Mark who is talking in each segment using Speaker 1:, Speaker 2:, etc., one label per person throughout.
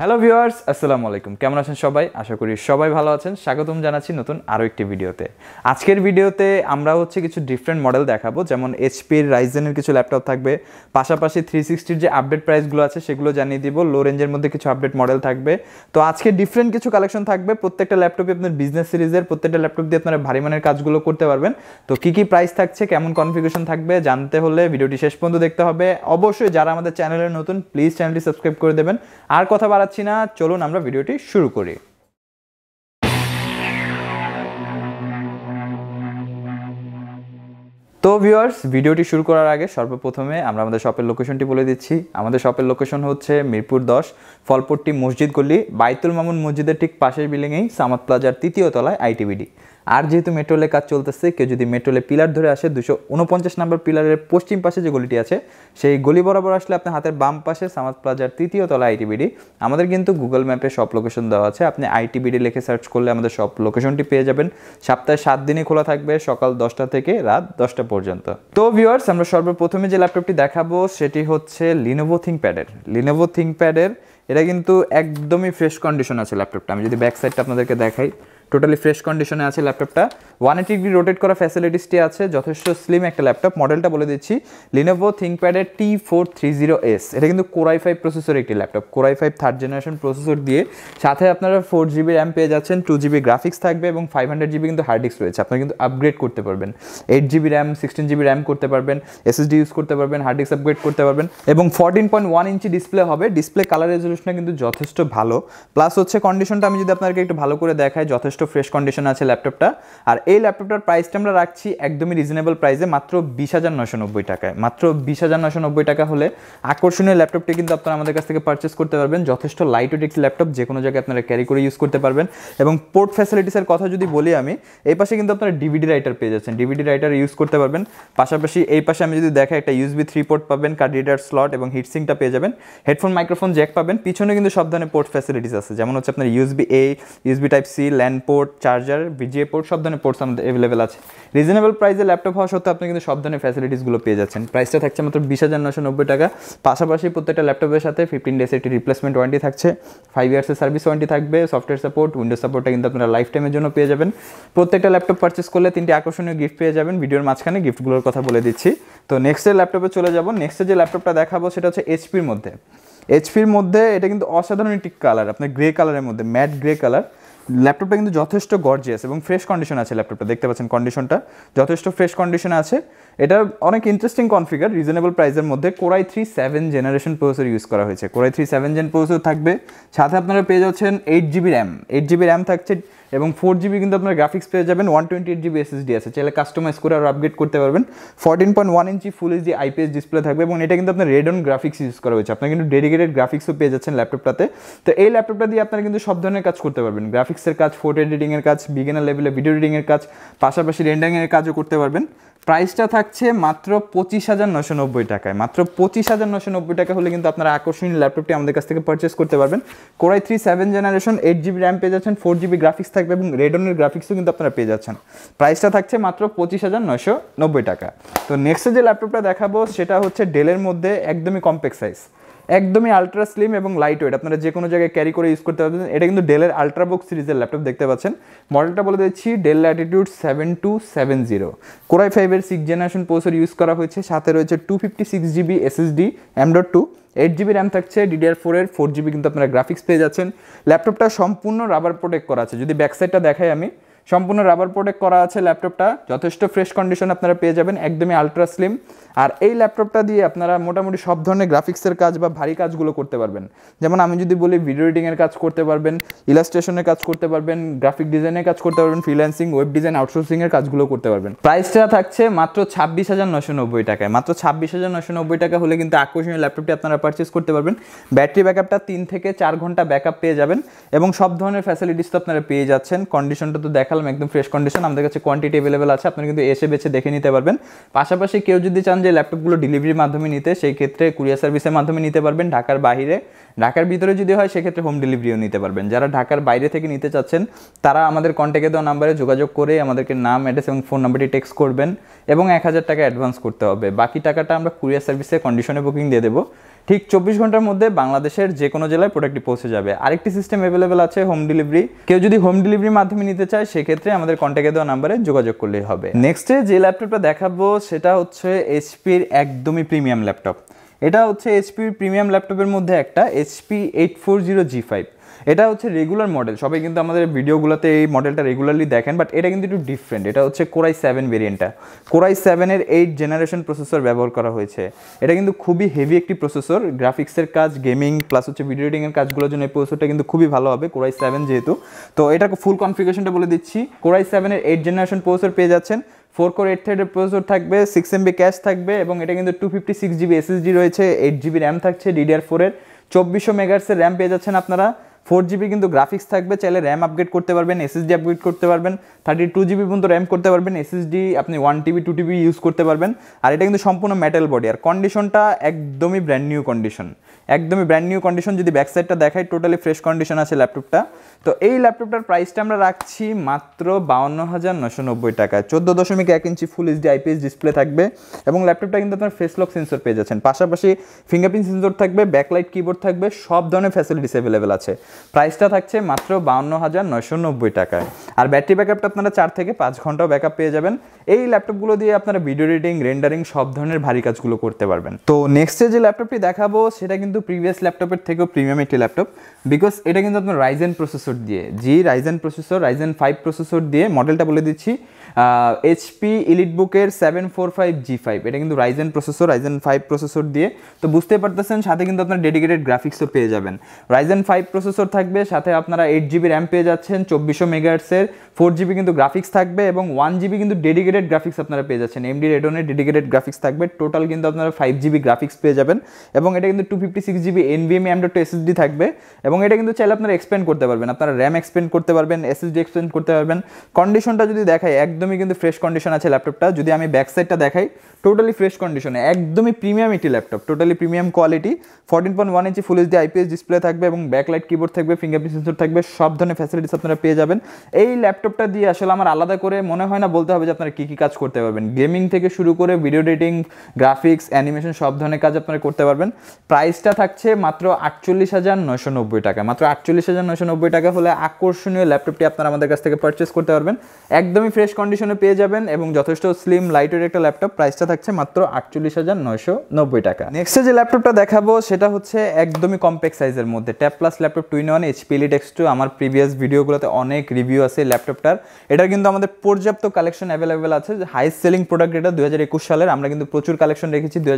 Speaker 1: hello viewers আসসালামু আলাইকুম কেমন আছেন সবাই আশা করি সবাই ভালো আছেন স্বাগতম জানাচ্ছি নতুন আরও একটি ভিডিওতে আজকের ভিডিওতে আমরা হচ্ছে কিছু ডিফারেন্ট মডেল দেখাবো যেমন এইচপির রাইজেনের কিছু ল্যাপটপ থাকবে পাশাপাশি থ্রি সিক্সটির যে আপডেট প্রাইসগুলো আছে সেগুলো জানিয়ে দিব লো রেঞ্জের মধ্যে কিছু আপডেট মডেল থাকবে তো আজকে ডিফারেন্ট কিছু কালেকশন থাকবে প্রত্যেকটা ল্যাপটপে আপনার বিজনেস সিরিজের প্রত্যেকটা ল্যাপটপ দিয়ে আপনারা ভারী মানের কাজগুলো করতে পারবেন তো কী কী প্রাইস থাকছে কেমন কনফিগারেশন থাকবে জানতে হলে ভিডিওটি শেষ পর্যন্ত দেখতে হবে অবশ্যই যারা আমাদের চ্যানেলে নতুন প্লিজ চ্যানেলটি সাবস্ক্রাইব করে দেবেন আর কথা বাড়াচ্ছি না চলুন আমরা ভিডিওটি শুরু করি তো ভিওয়ার্স ভিডিওটি শুরু করার আগে সর্বপ্রথমে আমরা আমাদের শপের লোকেশনটি বলে দিচ্ছি আমাদের শপের লোকেশন হচ্ছে মিরপুর দশ ফলপট্টি মসজিদ গলি বাইতুল মামুন মসজিদের ঠিক পাশের বিল্ডিংয়েই সামাদ প্লাজার তৃতীয় তলায় আইটিবিডি আর যেহেতু মেট্রোলে কাজ চলতেছে কেউ যদি মেট্রোলে পিলার ধরে আসে দুশো উনপঞ্চাশ নম্বর পিলারের পশ্চিম পাশে যে গলিটি আছে সেই গলি বরাবর আসলে আপনার হাতের বাম পাশে সামাজ প্লাজার তৃতীয় তলা আইটিবিডি আমাদের কিন্তু গুগল ম্যাপে সব লোকেশন দেওয়া আছে আপনি আইটিবিডি লিখে সার্চ করলে আমাদের সব লোকেশনটি পেয়ে যাবেন সপ্তাহে সাত দিনই খোলা থাকবে সকাল দশটা থেকে রাত দশটা পর্যন্ত তো ভিউয়ার্স আমরা সর্বপ্রথমে যে ল্যাপটপটি দেখাবো সেটি হচ্ছে লিনোভো প্যাডের লিনোভো প্যাডের এটা কিন্তু একদমই ফ্রেশ কন্ডিশন আছে ল্যাপটপটা আমি যদি ব্যাক সাইডটা আপনাদেরকে দেখাই টোটালি ফ্রেশ কন্ডিশনে আছে ল্যাপটপটা ওয়ান এইটি ডিগ্রি রোটেট করা ফ্যাসিলিটিসটি আছে যথেষ্ট স্লিম একটা ল্যাপটপ মডেলটা বলে দিচ্ছি লিনোভো থিঙ্কপ্যাডের T four three zero S এটা কিন্তু কোরাই ফাইভ প্রসেসর একটি laptop core i five third generation processor দিয়ে সাথে আপনারা ফোর জিবি র্যাম পেয়ে যাচ্ছেন টু জিবি গ্রাফিক্স থাকবে এবং ফাইভ হান্ড্রেড জিবি কিন্তু হার্ড ডিস্ক রয়েছে আপনারা কিন্তু আপগ্রেড করতে পারবেন eight GB RAM sixteen GB RAM করতে পারবেন এসএসডি ইউজ করতে পারবেন হার্ড ডিস্ক আপগ্রেড করতে পারবেন এবং fourteen point one inch display হবে ডিসপ্লে কালার রেজলিউশনটা কিন্তু যথেষ্ট ভালো প্লাস হচ্ছে কন্ডিশনটা আমি যদি আপনাদেরকে একটু ভালো করে দেখাই যথেষ্ট যথেষ্ট ফ্রেশ কন্ডিশন আছে ল্যাপটপটা আর এই ল্যাপটপটার প্রাইসটা আমরা রাখছি একদমই রিজনেবল প্রাইসে মাত্র বিশ হাজার টাকায় মাত্র বিশ হাজার টাকা হলে আকর্ষণীয় ল্যাপটপটি কিন্তু আপনারা আমাদের কাছ থেকে পারচেস করতে পারবেন যথেষ্ট লাইটওয়েট একটি ল্যাপটপ যে কোনো জায়গায় আপনারা ক্যারি করে ইউজ করতে পারবেন এবং পোর্ট ফ্যাসিলিটিসের কথা যদি বলি আমি এই পাশে কিন্তু আপনারা ডিভিডি রাইটার পেয়ে যাচ্ছেন ডিভিডি রাইটার ইউজ করতে পারবেন পাশাপাশি এই পাশে আমি যদি দেখা একটা ইউজবি থ্রি পোর্ট পাবেন কার্ডিডার স্লট এবং হিটসিংটা পেয়ে যাবেন হেডফোন মাইক্রোফোন জ্যাক পাবেন পিছনে কিন্তু সব ধরনের পোর্ট ফ্যাসিলিটিস আছে যেমন হচ্ছে আপনার USB A USB type C LAN port charger VGA port সব ধরনের পোর্টস আমাদের অ্যাভেলেবেল আছে রিজনেবল প্রাইসে ল্যাপটপ হওয়া সত্ত্বেও আপনি কিন্তু সব ধরনের ফ্যাসিলিটিসগুলো পেয়ে যাচ্ছেন প্রাইসটা থাকছে মাত্র বিশ হাজার নশো নব্বই টাকা পাশাপাশি প্রত্যেকটা ল্যাপটপের সাথে ফিফটিন ডেজ একটি রিপ্লেসমেন্ট ওয়ারেন্টি থাকছে ফাইভ ইয়ার্সের সার্ভিস ওয়ারেন্টি থাকবে সফটওয়্যার সাপোর্ট উইন্ডোজ সাপোর্টটা কিন্তু আপনারা লাইফ টাইমের জন্য পেয়ে যাবেন প্রত্যেকটা ল্যাপটপ পারচেস করলে তিনটি আকর্ষণীয় গিফট পেয়ে যাবেন ভিডিওর মাঝখানে গিফটগুলোর কথা বলে দিচ্ছি তো নেক্সটের ল্যাপটপে চলে যাবো নেক্সটের যে ল্যাপটপটা দেখাবো সেটা হচ্ছে এইচপির মধ্যে এইচপির মধ্যে এটা কিন্তু অসাধারণ একটি কালার আপনার গ্রে কালারের মধ্যে ম্যাট গ্রে কালার ল্যাপটপটা কিন্তু যথেষ্ট গর্জিয়াস এবং ফ্রেশ কন্ডিশন আছে ল্যাপটপটা দেখতে পাচ্ছেন কন্ডিশনটা যথেষ্ট ফ্রেশ কন্ডিশন আছে এটা অনেক ইন্টারেস্টিং কনফিগার রিজনেবল প্রাইসের মধ্যে core i three seven generation processor use করা হয়েছে core i three seven gen processor থাকবে সাথে আপনারা পেয়ে যাচ্ছেন eight GB RAM eight GB RAM থাকছে এবং ফোর জিবি কিন্তু আপনার গ্রাফিক্স পেয়ে যাবেন one twenty eight GB SSD আছে চাইলে কাস্টমাইজ করে আর আপগ্রেড করতে পারবেন fourteen point one inch full HD IPS display থাকবে এবং এটা কিন্তু আপনার রেড অন গ্রাফিক্স ইউজ করা হয়েছে আপনার কিন্তু ডেডিকেটেড গ্রাফিক্সও পেয়ে যাচ্ছেন ল্যাপটপটাতে তো এই ল্যাপটপটা দিয়ে আপনারা কিন্তু সব ধরনের কাজ করতে পারবেন গ্রাফিক্সের কাজ ফটো এডিটিংয়ের কাজ বিগিনার লেভেলে ভিডিও এডিটিংয়ের কাজ পাশাপাশি রেন্ডারিংয়ের কাজও করতে পারবেন প্রাইসটা থাকছে মাত্র পঁচিশ হাজার নশো নব্বই টাকায় মাত্র পঁচিশ হাজার নশো নব্বই টাকা হলে কিন্তু আপনারা আকর্ষণীয় ল্যাপটপটি আমাদের কাছ থেকে পারচেস করতে পারবেন core i three seven generation eight GB RAM পেয়ে যাচ্ছেন ফোর জিবি গ্রাফিক্স থাকবে এবং রেডনের গ্রাফিক্সও কিন্তু আপনারা পেয়ে যাচ্ছেন প্রাইসটা থাকছে মাত্র পঁচিশ হাজার নয়শো নব্বই টাকা তো নেক্সটে যে ল্যাপটপটা দেখাবো সেটা হচ্ছে ডেলের মধ্যে একদমই কম্প্যাক্ট সাইজ একদমই আলট্রা স্লিম এবং লাইট ওয়েট আপনারা যে কোনো জায়গায় ক্যারি করে ইউজ করতে পারবেন এটা কিন্তু ডেলের আলট্রা বুক সিরিজের ল্যাপটপ দেখতে পাচ্ছেন মডেলটা বলে দিচ্ছি Dell Latitude seven two seven zero core i ফাইভের সিক্স জেনারেশন পোসর ইউজ করা হয়েছে সাথে রয়েছে two fifty six GB SSD M two eight GB RAM থাকছে ডিডিআর ফোরের ফোর জিবি কিন্তু আপনারা গ্রাফিক্স পেয়ে যাচ্ছেন ল্যাপটপটা সম্পূর্ণ রাবার প্রোটেক্ট করা আছে যদি ব্যাকসাইডটা দেখাই আমি সম্পূর্ণ রাবার প্রোটেক্ট করা আছে ল্যাপটপটা যথেষ্ট ফ্রেশ কন্ডিশন আপনারা পেয়ে যাবেন একদমই আলট্রা স্লিম আর এই ল্যাপটপটা দিয়ে আপনারা মোটামুটি সব ধরনের গ্রাফিক্সের কাজ বা ভারী কাজগুলো করতে পারবেন যেমন আমি যদি বলি ভিডিও এডিটিংয়ের কাজ করতে পারবেন ইলাস্ট্রেশনের কাজ করতে পারবেন গ্রাফিক ডিজাইনের কাজ করতে পারবেন ফ্রিল্যান্সিং ওয়েব ডিজাইন আউটসোর্সিংয়ের কাজগুলো করতে পারবেন প্রাইসটা থাকছে মাত্র ছাব্বিশ হাজার নশো নব্বই টাকায় মাত্র ছাব্বিশ হাজার নশো নব্বই টাকা হলে কিন্তু আকর্ষণীয় ল্যাপটপটি আপনারা পারচেস করতে পারবেন ব্যাটারি ব্যাকআপটা তিন থেকে চার ঘন্টা ব্যাকআপ পেয়ে যাবেন এবং সব ধরনের ফ্যাসিলিটিস তো আপনারা পেয়ে যাচ্ছেন কন্ডিশনটা তো দেখালাম একদম ফ্রেশ কন্ডিশন আমাদের কাছে কোয়ান্টিটি অ্যাভেলেবেল আছে আপনারা কিন্তু এসে বেছে দেখে নিতে পারবেন পাশাপাশি কেউ যদি চান যে ল্যাপটপগুলো ডেলিভারির মাধ্যমে নিতে সেই ক্ষেত্রে কুরিয়ার সার্ভিসের মাধ্যমে নিতে পারবেন ঢাকার বাইরে ঢাকার ভিতরে যদি হয় সেক্ষেত্রে হোম ডেলিভারিও নিতে পারবেন যারা ঢাকার বাইরে থেকে নিতে চাচ্ছেন তারা আমাদের কন্ট্যাক্টে দেওয়া নাম্বারে যোগাযোগ করে আমাদেরকে নাম অ্যাড্রেস এবং ফোন নাম্বারটি টেক্সট করবেন এবং এক হাজার টাকা অ্যাডভান্স করতে হবে বাকি টাকাটা আমরা কুরিয়ার সার্ভিসে কন্ডিশনে বুকিং দিয়ে দেবো ঠিক চব্বিশ ঘন্টার মধ্যে বাংলাদেশের যে কোনো জেলায় প্রোডাক্টটি পৌঁছে যাবে আরেকটি সিস্টেম অ্যাভেলেবেল আছে হোম ডেলিভারি কেউ যদি হোম ডেলিভারির মাধ্যমে নিতে চায় সেক্ষেত্রে আমাদের কন্ট্যাক্টে দেওয়া নাম্বারে যোগাযোগ করলেই হবে নেক্সটে যে ল্যাপটপটা দেখাবো সেটা হচ্ছে এইচপির একদমই প্রিমিয়াম ল্যাপটপ এটা হচ্ছে এইচপির প্রিমিয়াম ল্যাপটপের মধ্যে একটা HP eight four zero G five এটা হচ্ছে রেগুলার মডেল সবাই কিন্তু আমাদের ভিডিওগুলোতে এই মডেলটা রেগুলারলি দেখেন বাট এটা কিন্তু একটু ডিফারেন্ট এটা হচ্ছে কোরাই সেভেন ভেরিয়েন্টটা কোরাই সেভেনের এইট জেনারেশন প্রসেসর ব্যবহার করা হয়েছে এটা কিন্তু খুবই হেভি একটি প্রসেসর গ্রাফিক্সের কাজ গেমিং প্লাস হচ্ছে ভিডিও এডিটিংয়ের কাজগুলোর জন্য এই প্রসেসরটা কিন্তু খুবই ভালো হবে কোরাই সেভেন যেহেতু তো এটা ফুল কনফিগারেশনটা বলে দিচ্ছি কোরাই সেভেনের এইট জেনারেশন প্রসেসর পেয়ে যাচ্ছেন ফোর কোর এইট থ্রেডের প্রসেসর থাকবে সিক্স এমবি ক্যাশ থাকবে এবং এটা কিন্তু two fifty six GB SSD রয়েছে এইট জিবি র্যাম থাকছে ডিডিআর ফোরের চব্বিশশো মেগার্সের র্যাম পেয়ে যাচ্ছেন আপনারা ফোর জিবি কিন্তু গ্রাফিক্স থাকবে চাইলে র্যাম আপগ্রেড করতে পারবেন এসএসডি আপগ্রেড করতে পারবেন থার্টি টু জিবি পর্যন্ত র্যাম করতে পারবেন এসএসডি আপনি one TB two TB use করতে পারবেন আর এটা কিন্তু সম্পূর্ণ মেটাল বডি আর কন্ডিশনটা একদমই ব্র্যান্ড নিউ কন্ডিশন একদমই ব্র্যান্ড নিউ কন্ডিশন যদি ব্যাক সাইডটা দেখাই টোটালি ফ্রেশ কন্ডিশন আছে ল্যাপটপটা তো এই ল্যাপটপটার প্রাইসটা আমরা রাখছি মাত্র বাউন্ন হাজার নশো নব্বই টাকা চোদ্দো দশমিক এক inch full HD IPS display থাকবে এবং ল্যাপটপটা কিন্তু আপনার ফেস লক সেন্সর পেয়ে যাচ্ছেন পাশাপাশি ফিঙ্গারপ্রিন্ট সেন্সর থাকবে ব্যাকলাইট কিবোর্ড থাকবে সব ধরনের ফ্যাসিলিটিস অ্যাভেলেবেল আছে প্রাইসটা থাকছে মাত্র বাউন্ন হাজার নশো নব্বই টাকায় আর ব্যাটারি ব্যাকআপটা আপনারা চার থেকে পাঁচ ঘন্টাও ব্যাকআপ পেয়ে যাবেন এই ল্যাপটপগুলো দিয়ে আপনারা ভিডিও এডিটিং রেন্ডারিং সব ধরনের ভারী কাজগুলো করতে পারবেন তো নেক্সটে যে ল্যাপটপটি দেখাবো সেটা কিন্তু কিন্তু প্রিভিয়াস ল্যাপটপের থেকেও প্রিমিয়াম একটি ল্যাপটপ বিকজ এটা কিন্তু আপনার রাইজেন প্রসেসর দিয়ে G Ryzen processor Ryzen five processor দিয়ে মডেলটা বলে দিচ্ছি এইচপি ইলিট বুকের seven four five G five এটা কিন্তু Ryzen processor Ryzen five processor দিয়ে তো বুঝতে পারতেছেন সাথে কিন্তু আপনার ডেডিকেটেড গ্রাফিক্সও পেয়ে যাবেন রাইজেন ফাইভ প্রসেসর থাকবে সাথে আপনারা এইট জিবি র্যাম পেয়ে যাচ্ছেন চব্বিশশো মেগাহার্সের ফোর জিবি কিন্তু গ্রাফিক্স থাকবে এবং ওয়ান জিবি কিন্তু ডেডিকেটেড গ্রাফিক্স আপনারা পেয়ে যাচ্ছেন এমডি রেডনের ডেডিকেটেড গ্রাফিক্স থাকবে টোটাল কিন্তু আপনারা ফাইভ জিবি গ্রাফিক্স পেয়ে যাবেন এবং এটা কিন্তু two fifty six GB NVMe M dot SSD থাকবে এবং এটা কিন্তু চাইলে আপনারা এক্সপেন্ড করতে পারবেন আপনারা র্যাম এক্সপেন্ড করতে পারবেন এসএসডি এক্সপেন্ড করতে পারবেন কন্ডিশনটা যদি দেখাই একদমই কিন্তু ফ্রেশ কন্ডিশন আছে ল্যাপটপটা যদি আমি ব্যাক সাইডটা দেখাই টোটালি ফ্রেশ কন্ডিশনে একদমই প্রিমিয়াম একটি laptop totally premium quality fourteen point one inch full HD IPS display থাকবে এবং ব্যাকলাইট কিবোর্ড থাকবে ফিঙ্গারপ্রিন্ট সেন্সর থাকবে সব ধরনের ফ্যাসিলিটিস আপনারা পেয়ে যাবেন এই ল্যাপটপটা দিয়ে আসলে আমার আলাদা করে মনে হয় না বলতে হবে যে আপনারা কী কী কাজ করতে পারবেন গেমিং থেকে শুরু করে ভিডিও এডিটিং গ্রাফিক্স অ্যানিমেশন সব ধরনের কাজ আপনারা করতে পারবেন প্রাইসটা থাকছে মাত্র আটচল্লিশ হাজার নয়শো নব্বই টাকা মাত্র আটচল্লিশ হাজার নয়শো নব্বই টাকা হলে আকর্ষণীয় ল্যাপটপটি আপনারা আমাদের কাছ থেকে পারচেস করতে পারবেন একদমই ফ্রেশ কন্ডিশনে পেয়ে যাবেন এবং যথেষ্ট স্লিম লাইটের একটা ল্যাপটপ প্রাইসটা থাকছে মাত্র আটচল্লিশ হাজার নয়শো নব্বই টাকা নেক্সটে যে ল্যাপটপটা দেখাবো সেটা হচ্ছে একদমই কম্প্যাক্ট সাইজের মধ্যে tab plus laptop two in one এইচপিএলি টেক্স টু আমার প্রিভিয়াস ভিডিওগুলোতে অনেক রিভিউ আছে ল্যাপটপটার এটার কিন্তু আমাদের পর্যাপ্ত কালেকশন অ্যাভেলেবেল আছে হাইস্ট সেলিং প্রোডাক্ট এটা দু সালের আমরা কিন্তু প্রচুর কালেকশন রেখেছি দু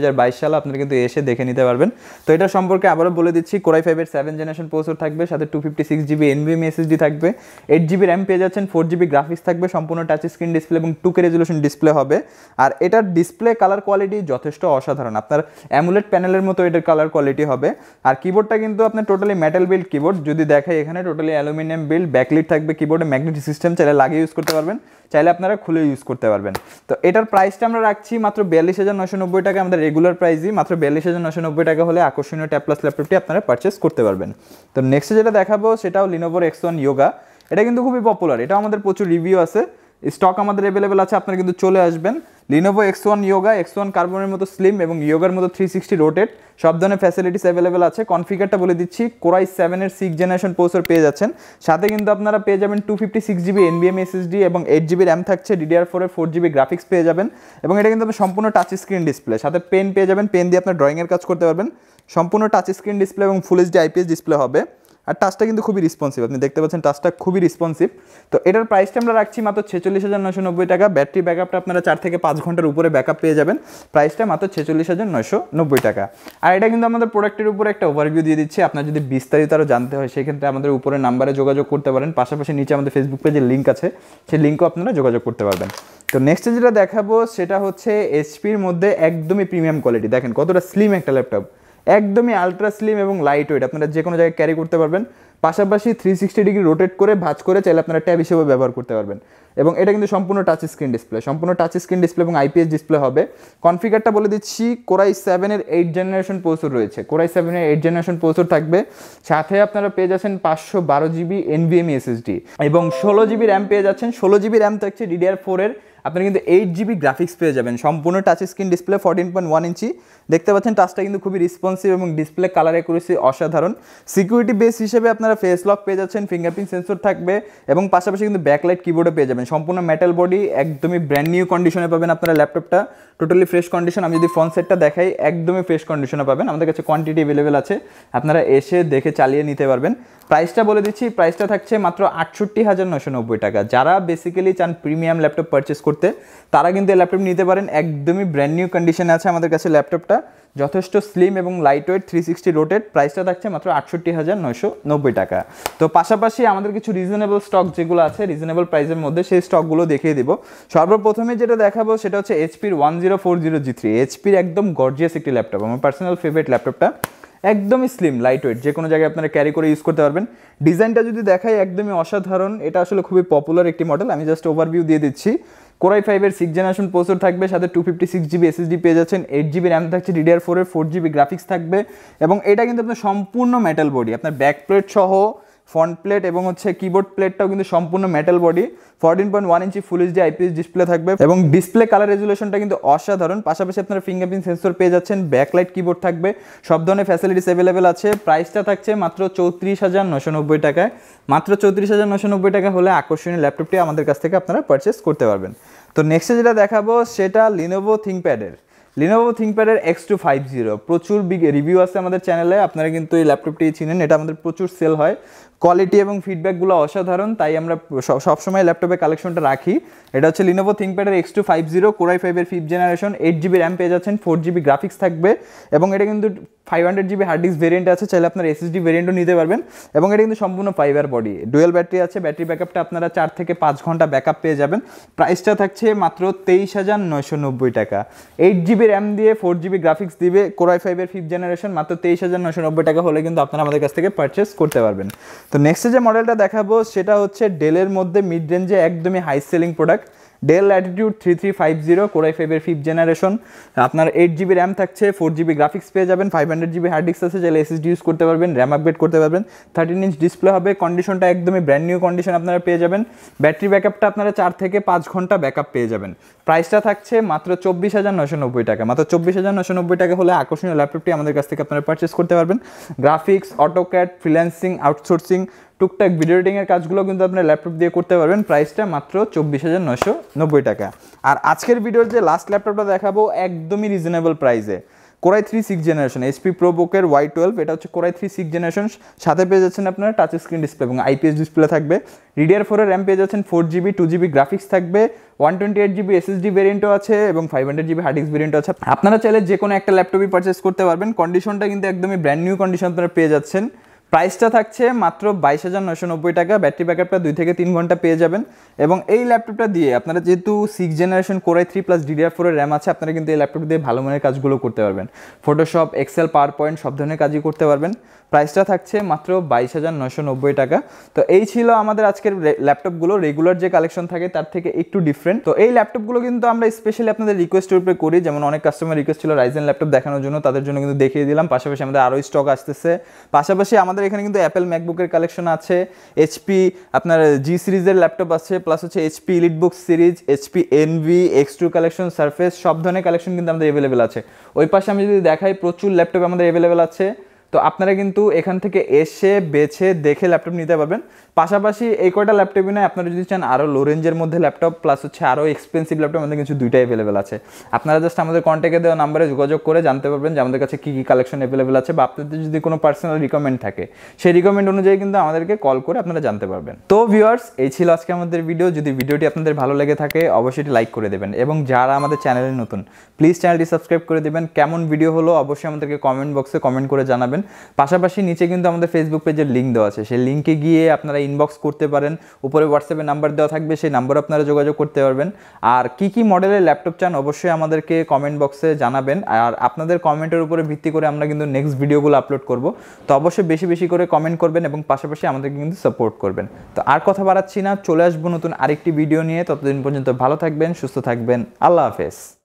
Speaker 1: সালে আপনারা কিন্তু এসে দেখে নিতে পারবেন তো এটা এটা সম্পর্কে আবারও বলে দিচ্ছি কোরাই ফাইভের সেভেন জেনারেশন প্রসেসর থাকবে সাথে two fifty six GB NVMe SSD থাকবে এইট জিবি র্যাম পেয়ে যাচ্ছেন ফোর জিবি গ্রাফিক্স থাকবে সম্পূর্ণ টাচ স্ক্রিন ডিসপ্লে এবং টুকে রেজুলেশন ডিসপ্লে হবে আর এটার ডিসপ্লে কালার কোয়ালিটি যথেষ্ট অসাধারণ আপনার অ্যামুলেট প্যানেলের মতো এটার কালার কোয়ালিটি হবে আর কিবোর্ডটা কিন্তু আপনার টোটালি মেটাল বিল্ড কিবোর্ড যদি দেখাই এখানে টোটালি অ্যালুমিনিয়াম বিল্ড ব্যাকলিট থাকবে কিবোর্ডে ম্যাগনেটিক সিস্টেম চাইলে লাগিয়ে ইউজ করতে পারবেন চাইলে আপনারা খুলে ইউজ করতে পারবেন তো এটার প্রাইসটা আমরা রাখছি মাত্র বিয়াল্লিশ হাজার নশো নব্বই টাকা আমাদের রেগুলার প্রাইসই মাত্র বিয়াল্লিশ হাজার নশো নব্বই টাকা হলে আকর্ষণ আকর্ষণীয় প্লাস ল্যাপটপটি আপনারা পারচেস করতে পারবেন তো নেক্সটে যেটা দেখাবো সেটাও লিনোভোর এক্স ওয়ান ইয়োগা এটা কিন্তু খুবই পপুলার এটা আমাদের প্রচুর রিভিউ আছে স্টক আমাদের অ্যাভেলেবেল আছে আপনারা কিন্তু চলে আসবেন Lenovo X one Yoga X one কার্বনের মতো স্লিম এবং ইয়োগার মতো থ্রি সিক্সটি রোটেট সব ধরনের ফ্যাসিলিটিস অ্যাভেলেবেল আছে কনফিগারটা বলে দিচ্ছি কোরাই সেভেনের সিক্স জেনারেশন পোস্টার পেয়ে যাচ্ছেন সাথে কিন্তু আপনারা পেয়ে যাবেন টু ফিফটি সিক্স জিবি এনবিএম এসএসডি এবং এইট জিবি র্যাম থাকছে ডিডিআর ফোরের ফোর জিবি গ্রাফিক্স পেয়ে যাবেন এবং এটা কিন্তু সম্পূর্ণ টাচ স্ক্রিন ডিসপ্লে সাথে পেন পেয়ে যাবেন পেন দিয়ে আপনার ড্রয়িংয়ের কাজ করতে পারবেন সম্পূর্ণ টাচ স্ক্রিন ডিসপ্লে এবং full H D IPS display হবে আর টাচটা কিন্তু খুবই রেসপন্সিভ আপনি দেখতে পাচ্ছেন টাচটা খুবই রেসপন্সিভ তো এটার প্রাইসটা আমরা রাখছি মাত্র ছেচল্লিশ হাজার নশো নব্বই টাকা ব্যাটারি ব্যাকআপটা আপনারা চার থেকে পাঁচ ঘন্টার উপরে ব্যাকআপ পেয়ে যাবেন প্রাইসটা মাত্র ছেচল্লিশ হাজার নশো নব্বই টাকা আর এটা কিন্তু আমাদের প্রোডাক্টের উপরে একটা ওভারভিউ দিয়ে দিচ্ছে আপনার যদি বিস্তারিত আরও জানতে হয় সেক্ষেত্রে আমাদের উপরে নাম্বারে যোগাযোগ করতে পারেন পাশাপাশি নিচে আমাদের ফেসবুক পেজের লিঙ্ক আছে সেই লিঙ্কও আপনারা যোগাযোগ করতে পারবেন তো নেক্সট যেটা দেখাবো সেটা হচ্ছে এইচপির মধ্যে একদমই প্রিমিয়াম কোয়ালিটি দেখেন কতটা স্লিম একটা ল্যাপটপ একদমই আলট্রা স্লিম এবং লাইট ওয়েট আপনারা যে কোনো জায়গায় ক্যারি করতে পারবেন পাশাপাশি থ্রি সিক্সটি ডিগ্রি রোটেট করে ভাজ করে চাইলে আপনারা ট্যাব হিসেবে ব্যবহার করতে পারবেন এবং এটা কিন্তু সম্পূর্ণ টাচ স্ক্রিন ডিসপ্লে সম্পূর্ণ টাচ স্ক্রিন ডিসপ্লে এবং আইপিএস ডিসপ্লে হবে কনফিগারটা বলে দিচ্ছি কোরাই সেভেনের এইট জেনারেশন প্রসেসর রয়েছে কোরাই সেভেনের এইট জেনারেশন প্রসেসর থাকবে সাথে আপনারা পেয়ে যাচ্ছেন পাঁচশো বারো জিবি এনভিএমই এসএসডি এবং ষোলো জিবি র্যাম পেয়ে যাচ্ছেন ষোলো জিবি র্যাম থাকছে ডিডিআর ফোরের এর আপনি কিন্তু এইট জিবি গ্রাফিক্স পেয়ে যাবেন সম্পূর্ণ touch screen display fourteen point one inch দেখতে পাচ্ছেন টাচটা কিন্তু খুবই রেসপন্সিভ এবং ডিসপ্লে কালার অ্যাকুরেসি অসাধারণ সিকিউরিটি বেস হিসেবে আপনারা ফেস লক পেয়ে যাচ্ছেন ফিঙ্গারপ্রিন্ট সেন্সর থাকবে এবং পাশাপাশি কিন্তু ব্যাকলাইট কিবোর্ডও পেয়ে যাবেন সম্পূর্ণ মেটাল বডি একদমই ব্র্যান্ড নিউ কন্ডিশনে পাবেন আপনারা ল্যাপটপটা টোটালি ফ্রেশ কন্ডিশন আমি যদি ফ্রন্ট সেটটা দেখাই একদমই ফ্রেশ কন্ডিশনে পাবেন আমাদের কাছে কোয়ান্টিটি অ্যাভেলেবেল আছে আপনারা এসে দেখে চালিয়ে নিতে পারবেন প্রাইসটা বলে দিচ্ছি প্রাইসটা থাকছে মাত্র আটষট্টি হাজার নব্বই টাকা যারা বেসিক্যালি চান প্রিমিয়াম ল্যাপটপ পারচেস করতে করতে তারা কিন্তু এই ল্যাপটপ নিতে পারেন একদমই ব্র্যান্ড নিউ কন্ডিশনে আছে আমাদের কাছে ল্যাপটপটা যথেষ্ট স্লিম এবং light weight three sixty rotated প্রাইসটা থাকছে মাত্র আটষট্টি হাজার নয়শো নব্বই টাকা তো পাশাপাশি আমাদের কিছু রিজনেবল স্টক যেগুলো আছে রিজনেবল প্রাইসের মধ্যে সেই স্টকগুলো দেখিয়ে দিব সর্বপ্রথমে যেটা দেখাবো সেটা হচ্ছে এইচপির one zero four zero G three এইচপির একদম গর্জিয়াস একটি ল্যাপটপ আমার পার্সোনাল ফেভারিট ল্যাপটপটা একদমই স্লিম লাইট ওয়েট যে কোনো জায়গায় আপনারা ক্যারি করে ইউজ করতে পারবেন ডিজাইনটা যদি দেখাই একদমই অসাধারণ এটা আসলে খুবই পপুলার একটি মডেল আমি জাস্ট ওভারভিউ দিয়ে দিচ্ছি কোরাই ফাইভের সিক্স জেনারেশন প্রসেসর থাকবে সাথে two fifty six GB SSD পেয়ে যাচ্ছেন এইট জিবি র্যাম থাকছে ডিডিআর ফোরের ফোর জিবি গ্রাফিক্স থাকবে এবং এটা কিন্তু আপনার সম্পূর্ণ মেটাল বডি আপনার ব্যাক প্লেট সহ ফ্রন্ট প্লেট এবং হচ্ছে কিবোর্ড প্লেটটাও কিন্তু সম্পূর্ণ metal body fourteen point one inch full HD IPS display থাকবে এবং ডিসপ্লে কালার রেজুলেশনটা কিন্তু অসাধারণ পাশাপাশি আপনারা ফিঙ্গারপ্রিন্ট সেন্সর পেয়ে যাচ্ছেন ব্যাকলাইট কিবোর্ড থাকবে সব ধরনের ফ্যাসিলিটিস অ্যাভেলেবেল আছে প্রাইসটা থাকছে মাত্র চৌত্রিশ হাজার নশো নব্বই টাকায় মাত্র চৌত্রিশ হাজার নশো নব্বই টাকা হলে আকর্ষণীয় ল্যাপটপটি আমাদের কাছ থেকে আপনারা পারচেস করতে পারবেন তো নেক্সটে যেটা দেখাবো সেটা লিনোভো থিঙ্কপ্যাডের লিনোভো থিঙ্কপ্যাডের এক্স টু ফাইভ জিরো প্রচুর বিগ রিভিউ আছে আমাদের চ্যানেলে আপনারা কিন্তু এই ল্যাপটপটি চিনেন এটা আমাদের প্রচুর সেল হয় কোয়ালিটি এবং ফিডব্যাকগুলো অসাধারণ তাই আমরা সবসময় ল্যাপটপে কালেকশনটা রাখি এটা হচ্ছে লিনোভো থিঙ্কপ্যাডের X two five zero core i ফাইভের fifth generation eight GB RAM পেয়ে যাচ্ছেন ফোর জিবি গ্রাফিক্স থাকবে এবং এটা কিন্তু five hundred GB hard disk variant আছে চাইলে আপনার এসএসডি ভেরিয়েন্টও নিতে পারবেন এবং এটা কিন্তু সম্পূর্ণ ফাইবার বডি ডুয়েল ব্যাটারি আছে ব্যাটারি ব্যাকআপটা আপনারা চার থেকে পাঁচ ঘন্টা ব্যাকআপ পেয়ে যাবেন প্রাইসটা থাকছে মাত্র তেইশ হাজার নয়শো নব্বই টাকা এইট জিবি র্যাম দিয়ে ফোর জিবি গ্রাফিক্স দিবে কোরাই ফাইভের ফিফথ জেনারেশন মাত্র তেইশ হাজার নয়শো নব্বই টাকা হলে কিন্তু আপনারা আমাদের কাছ থেকে পারচেস করতে পারবেন তো নেক্সটে যে মডেলটা দেখাবো সেটা হচ্ছে ডেলের মধ্যে মিড রেঞ্জে একদমই high selling product Dell Latitude three three five zero core i ফাইভের ফিফ জেনারেশন আপনার এইট জিবি র্যাম থাকছে ফোর জিবি গ্রাফিক্স পেয়ে যাবেন five hundred GB hard disk আছে চাইলে এসএসডি ইউজ করতে পারবেন র্যাম আপগ্রেড করতে পারবেন থার্টিন ইঞ্চ ডিসপ্লে হবে কন্ডিশনটা একদমই ব্র্যান্ড নিউ কন্ডিশন আপনারা পেয়ে যাবেন ব্যাটারি ব্যাকআপটা আপনারা চার থেকে পাঁচ ঘন্টা ব্যাকআপ পেয়ে যাবেন প্রাইসটা থাকছে মাত্র চব্বিশ হাজার নশো নব্বই টাকা মাত্র চব্বিশ হাজার নশো নব্বই টাকা হলে আকর্ষণীয় ল্যাপটপটি আমাদের কাছ থেকে আপনারা পারচেস করতে পারবেন গ্রাফিক্স অটোক্যাট ফ্রিল্যান্সিং আউটসোর্সিং টুকটাক ভিডিও এডিটিংয়ের কাজগুলো কিন্তু আপনার ল্যাপটপ দিয়ে করতে পারবেন প্রাইসটা মাত্র চব্বিশ হাজার নয়শো নব্বই টাকা আর আজকের ভিডিওর যে লাস্ট ল্যাপটপটা দেখাবো একদমই রিজনেবল প্রাইসে কোরাই থ্রি সিক্স জেনারেশন এসপি প্রো বুকের ওয়াই টুয়েলভ এটা হচ্ছে কোরাই থ্রি সিক্স জেনারেশন সাথে পেয়ে যাচ্ছেন আপনার টাচ স্ক্রিন ডিসপ্লে এবং আইপিএস ডিসপ্লে থাকবে রিডিয়ার ফোরের র্যাম পেয়ে যাচ্ছেন four GB two GB graphics থাকবে one twenty eight GB SSD ভেরিয়েন্টও আছে এবং ফাইভ হান্ড্রেড জিবি হার্ডিক্স ভেরিয়েন্টও আছে আপনারা চাইলে যে কোনো একটা ল্যাপটপই পারচেস করতে পারবেন কন্ডিশনটা কিন্তু একদমই ব্র্যান্ড নিউ কন্ডিশন আপনারা পেয়ে যাচ্ছেন প্রাইসটা থাকছে মাত্র বাইশ হাজার নয়শো নব্বই টাকা ব্যাটারি ব্যাকআপটা দুই থেকে তিন ঘন্টা পেয়ে যাবেন এবং এই ল্যাপটপটা দিয়ে আপনারা যেহেতু six generation core i three plus DDR ফোরের র্যাম আছে আপনারা কিন্তু এই ল্যাপটপ দিয়ে ভালো মনের কাজগুলো করতে পারবেন ফটোশপ এক্সেল পাওয়ার পয়েন্ট সব ধরনের কাজই করতে পারবেন প্রাইসটা থাকছে মাত্র বাইশ হাজার নয়শো নব্বই টাকা তো এই ছিল আমাদের আজকের ল্যাপটপগুলো রেগুলার যে কালেকশন থাকে তার থেকে একটু ডিফারেন্ট তো এই ল্যাপটপগুলো কিন্তু আমরা স্পেশালি আপনাদের রিকোয়েস্টের উপরে করি যেমন অনেক কাস্টমার রিকোয়েস্ট ছিল রাইজেন ল্যাপটপ দেখানোর জন্য তাদের জন্য কিন্তু দেখিয়ে দিলাম পাশাপাশি আমাদের আরও স্টক আসতেছে পাশাপাশি আমাদের এখানে কিন্তু অ্যাপেল ম্যাকবুকের কালেকশন আছে এইচপি আপনার জি সিরিজের ল্যাপটপ আছে প্লাস হচ্ছে HP EliteBook series HP Envy X two collection Surface সব ধরনের কালেকশন কিন্তু আমাদের অ্যাভেলেবেল আছে ওই পাশে আমি যদি দেখাই প্রচুর ল্যাপটপ আমাদের অ্যাভেলেবেল আছে তো আপনারা কিন্তু এখান থেকে এসে বেছে দেখে ল্যাপটপ নিতে পারবেন পাশাপাশি এই কয়টা ল্যাপটপই নয় আপনারা যদি চান আরও লো রেঞ্জের মধ্যে ল্যাপটপ প্লাস হচ্ছে আরও এক্সপেন্সিভ ল্যাপটপ আমাদের কিছু দুইটাই অ্যাভেলেবেল আছে আপনারা জাস্ট আমাদের কন্ট্যাক্টে দেওয়া নাম্বারে যোগাযোগ করে জানতে পারবেন যে আমাদের কাছে কী কী কালেকশন অ্যাভেলেবেল আছে বা আপনাদের যদি কোনো পার্সোনাল রিকমেন্ড থাকে সেই রিকমেন্ড অনুযায়ী কিন্তু আমাদেরকে কল করে আপনারা জানতে পারবেন তো ভিউয়ার্স এই ছিল আজকে আমাদের ভিডিও যদি ভিডিওটি আপনাদের ভালো লেগে থাকে অবশ্যই লাইক করে দেবেন এবং যারা আমাদের চ্যানেলে নতুন প্লিজ চ্যানেলটি সাবস্ক্রাইব করে দেবেন কেমন ভিডিও হলো অবশ্যই আমাদেরকে কমেন্ট বক্সে কমেন্ট করে জানাবেন পাবেন পাশাপাশি নিচে কিন্তু আমাদের ফেসবুক পেজের লিঙ্ক দেওয়া আছে সেই লিঙ্কে গিয়ে আপনারা ইনবক্স করতে পারেন উপরে হোয়াটসঅ্যাপে নাম্বার দেওয়া থাকবে সেই নাম্বার আপনারা যোগাযোগ করতে পারবেন আর কি কি মডেলের ল্যাপটপ চান অবশ্যই আমাদেরকে কমেন্ট বক্সে জানাবেন আর আপনাদের কমেন্টের উপরে ভিত্তি করে আমরা কিন্তু নেক্সট ভিডিওগুলো আপলোড করব তো অবশ্যই বেশি বেশি করে কমেন্ট করবেন এবং পাশাপাশি আমাদেরকে কিন্তু সাপোর্ট করবেন তো আর কথা বাড়াচ্ছি না চলে আসবো নতুন আরেকটি ভিডিও নিয়ে ততদিন পর্যন্ত ভালো থাকবেন সুস্থ থাকবেন আল্লাহ হাফেজ